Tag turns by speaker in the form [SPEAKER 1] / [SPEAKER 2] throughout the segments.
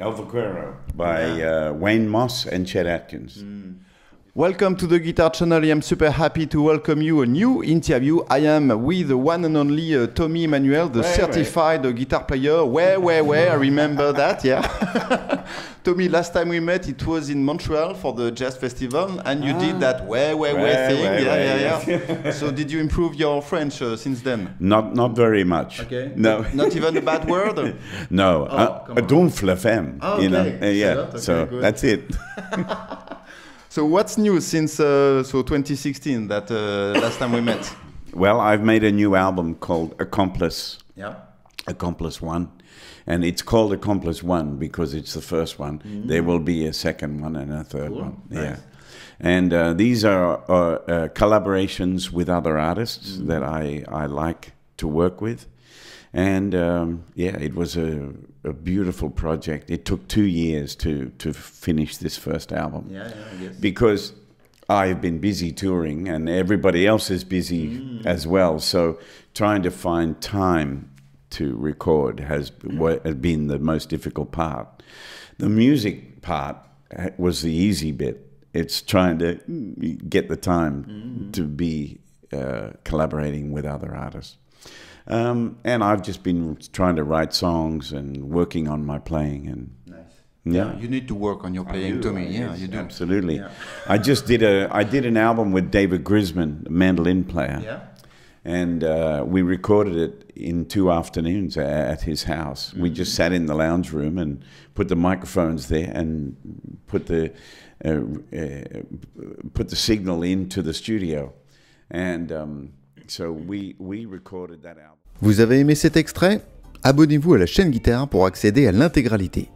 [SPEAKER 1] El Vaquero by yeah. uh, Wayne Moss and Chet Atkins. Mm.
[SPEAKER 2] Welcome to the Guitar Channel. I'm super happy to welcome you a new interview. I am with the one and only uh, Tommy Emmanuel, the ouais, certified ouais. Uh, guitar player. Where, where, where? I remember that. Yeah. Tommy, last time we met, it was in Montreal for the jazz festival, and you ah. did that where, where, where, thing. yeah, yeah, yeah. so, did you improve your French uh, since then?
[SPEAKER 1] Not, not very much. Okay. No. Not
[SPEAKER 2] even a bad word.
[SPEAKER 1] no. Oh, uh, don't femme. Oh, okay. You know. Uh, yeah. That? Okay, so good. that's it.
[SPEAKER 2] So what's new since uh, so 2016 that uh, last time we met?
[SPEAKER 1] Well, I've made a new album called Accomplice. Yeah. Accomplice One, and it's called Accomplice One because it's the first one. Mm -hmm. There will be a second one and a third cool. one. Nice. Yeah. And uh, these are uh, collaborations with other artists mm -hmm. that I, I like to work with. And um, yeah, it was a, a beautiful project. It took two years to, to finish this first album. Yeah, yeah, yes. Because I've been busy touring and everybody else is busy mm. as well. So trying to find time to record has, mm. been the most difficult part. The music part was the easy bit. It's trying to get the time mm. to be uh, collaborating with other artists. Um, and I've just been trying to write songs and working on my playing and. Yeah. yeah. you
[SPEAKER 2] need to work on your playing to me. Yeah, yes, you do absolutely. Yeah.
[SPEAKER 1] I just did a I did an album with David Grisman, a mandolin player. Yeah, and uh, we recorded it in two afternoons at his house. Mm -hmm. We mm-hmm. just sat in the lounge room and put the microphones there and put the uh, uh, put the signal into the studio, and. Um,
[SPEAKER 3] Vous avez aimé cet extrait Abonnez-vous à la chaîne Guitare pour accéder à l'intégralité.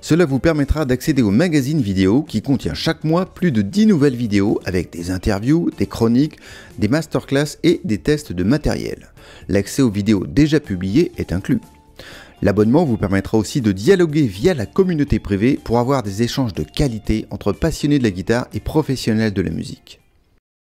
[SPEAKER 3] Cela vous permettra d'accéder au magazine vidéo qui contient chaque mois plus de 10 nouvelles vidéos avec des interviews, des chroniques, des masterclass et des tests de matériel. L'accès aux vidéos déjà publiées est inclus. L'abonnement vous permettra aussi de dialoguer via la communauté privée pour avoir des échanges de qualité entre passionnés de la guitare et professionnels de la musique.